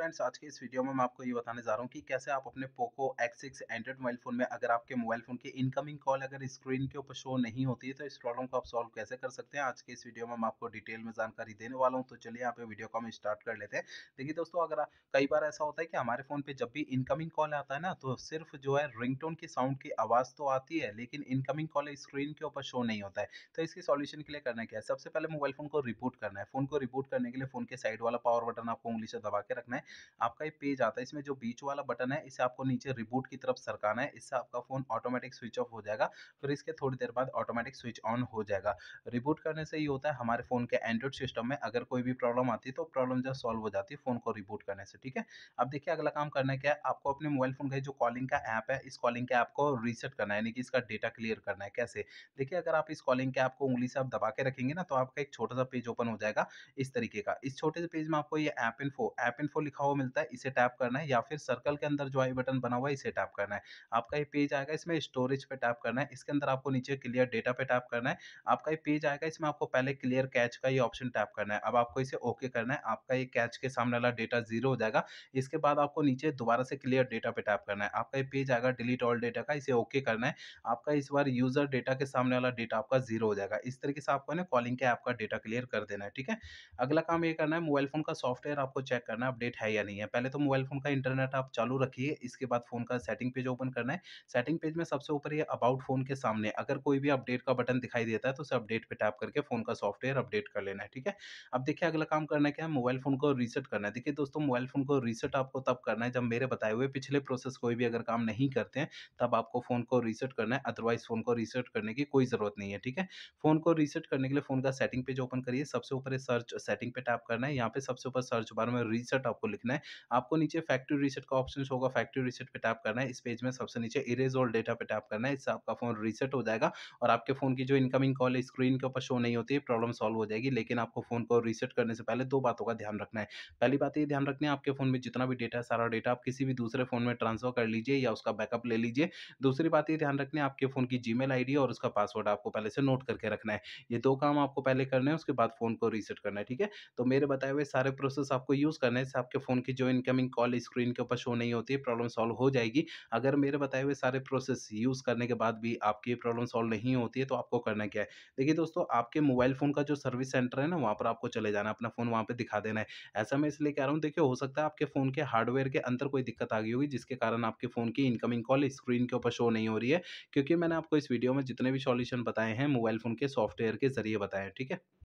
friends आज के इस वीडियो में मैं आपको ये बताने जा रहा हूँ कि कैसे आप अपने Poco X6 Android mobile phone में अगर आपके मोबाइल फ़ोन के इनकमिंग कॉल अगर स्क्रीन के ऊपर शो नहीं होती है तो इस प्रॉब्लम को आप सॉल्व कैसे कर सकते हैं आज के इस वीडियो में मैं आपको डिटेल में जानकारी देने वाला हूँ तो चलिए आप वीडियो को हम स्टार्ट कर लेते हैं देखिए दोस्तों अगर कई बार ऐसा होता है कि हमारे फ़ोन पर जब भी इनकमिंग कॉल आता है ना तो सिर्फ जो है रिंग की साउंड की आवाज़ तो आती है लेकिन इनकमिंग कॉल स्क्रीन के ऊपर शो नहीं होता है तो इसके सॉल्यूशन के लिए करना क्या है सबसे पहले मोबाइल फ़ोन को रिपोर्ट करना है फ़ोन को रिपोर्ट करने के लिए फ़ोन के साइड वाला पावर बटन आपको उंगली से दबा के रखना है आपका ये पेज आता है इसमें जो बीच वाला बटन है इसे आपको नीचे रिबूट की तरफ सरकाना है इससे आपका फोन ऑटोमेटिक स्विच ऑफ हो जाएगा फिर इसके थोड़ी देर बाद ऑटोमेटिक स्विच ऑन हो जाएगा रिबूट करने से ये होता है हमारे फोन के एंड्रॉइड सिस्टम में अगर कोई भी प्रॉब्लम आती है तो प्रॉब्लम जो सॉल्व हो जाती है फोन को रिबूट करने से ठीक है अब देखिए अगला काम करना क्या है आपको अपने मोबाइल फोन का जो कॉलिंग का ऐप है इस कॉलिंग के ऐप को रीसेट करना है यानी कि इसका डेटा क्लियर करना है कैसे देखिए अगर आप इस कॉलिंग के ऐप को उंगली से आप दबा के रखेंगे ना तो आपका एक छोटा सा पेज ओपन हो जाएगा इस तरीके का इस छोटे से पेज में आपको ये ऐप इन्फो ऐप इन्फो लिखा लिखा हुआ मिलता है इसे टैप करना है या फिर सर्कल के अंदर जो आई बटन बना हुआ है इसे टैप करना है आपका ये पेज आएगा इसमें स्टोरेज पे टैप करना है इसके अंदर आपको नीचे क्लियर डेटा पे टैप करना है आपका ये पेज आएगा इसमें आपको पहले क्लियर कैच का ये ऑप्शन टैप करना है अब आपको इसे ओके करना है आपका ये कैच के सामने वाला डेटा जीरो हो जाएगा इसके बाद आपको नीचे दोबारा से क्लियर डेटा पे टैप करना है आपका ये पेज आएगा डिलीट ऑल डेटा का इसे ओके करना है आपका इस बार यूजर डेटा के सामने वाला डेटा आपका जीरो हो जाएगा इस तरीके से आपको कॉलिंग के आपका डेटा क्लियर कर देना है ठीक है अगला काम ये करना है मोबाइल फोन का सॉफ्टवेयर आपको चेक करना है अपडेट है या नहीं है पहले तो मोबाइल फ़ोन का इंटरनेट आप चालू रखिए इसके बाद फ़ोन का सेटिंग पेज ओपन करना है सेटिंग पेज में सबसे ऊपर ये अबाउट फ़ोन के सामने अगर कोई भी अपडेट का बटन दिखाई देता है तो उसे अपडेट पर टैप करके फ़ोन का सॉफ्टवेयर अपडेट कर लेना है ठीक है अब देखिए अगला काम करना क्या है मोबाइल फ़ोन को रीसेट करना है देखिए दोस्तों मोबाइल फ़ोन को रीसेट आपको तब करना है जब मेरे बताए हुए पिछले प्रोसेस कोई भी अगर काम नहीं करते हैं तब आपको फ़ोन को रीसेट करना है अदरवाइज़ फ़ोन को रीसेट करने की कोई ज़रूरत नहीं है ठीक है फ़ोन को रीसेट करने के लिए फ़ोन का सेटिंग पेज ओपन करिए सबसे ऊपर सर्च सेटिंग पे टैप करना है यहाँ पे सबसे ऊपर सर्च बार में रीसेट आपको लिखना है आपको नीचे फैक्ट्री रीसेट का ऑप्शन होगा फैक्ट्री रीसेट पे टैप करना है इस पेज में सबसे नीचे इरेज ऑल डेटा पे टैप करना है इससे आपका फोन रीसेट हो जाएगा और आपके फोन की जो इनकमिंग कॉल है स्क्रीन के ऊपर शो नहीं होती है प्रॉब्लम सॉल्व हो जाएगी लेकिन आपको फोन को रीसेट करने से पहले दो बातों का ध्यान रखना है पहली बात ये ध्यान रखना है आपके फोन में जितना भी डेटा है सारा डेटा आप किसी भी दूसरे फोन में ट्रांसफर कर लीजिए या उसका बैकअप ले लीजिए दूसरी बात ये ध्यान रखना है आपके फोन की जी मेल और उसका पासवर्ड आपको पहले से नोट करके रखना है ये दो काम आपको पहले करने हैं उसके बाद फोन को रीसेट करना है ठीक है तो मेरे बताए हुए सारे प्रोसेस आपको यूज करने से आपके फ़ोन की जो इनकमिंग कॉल स्क्रीन के ऊपर शो नहीं होती है प्रॉब्लम सॉल्व हो जाएगी अगर मेरे बताए हुए सारे प्रोसेस यूज़ करने के बाद भी आपकी प्रॉब्लम सॉल्व नहीं होती है तो आपको करना क्या है देखिए दोस्तों आपके मोबाइल फ़ोन का जो सर्विस सेंटर है ना वहाँ पर आपको चले जाना अपना फ़ोन वहाँ पर दिखा देना है ऐसा मैं इसलिए कह रहा हूँ देखिए हो सकता है आपके फ़ोन के हार्डवेयर के अंदर कोई दिक्कत आ गई होगी जिसके कारण आपके फ़ोन की इनकमिंग कॉल स्क्रीन के ऊपर शो नहीं हो रही है क्योंकि मैंने आपको इस वीडियो में जितने भी सॉल्यूशन बताए हैं मोबाइल फ़ोन के सॉफ्टवेयर के ज़रिए बताए ठीक है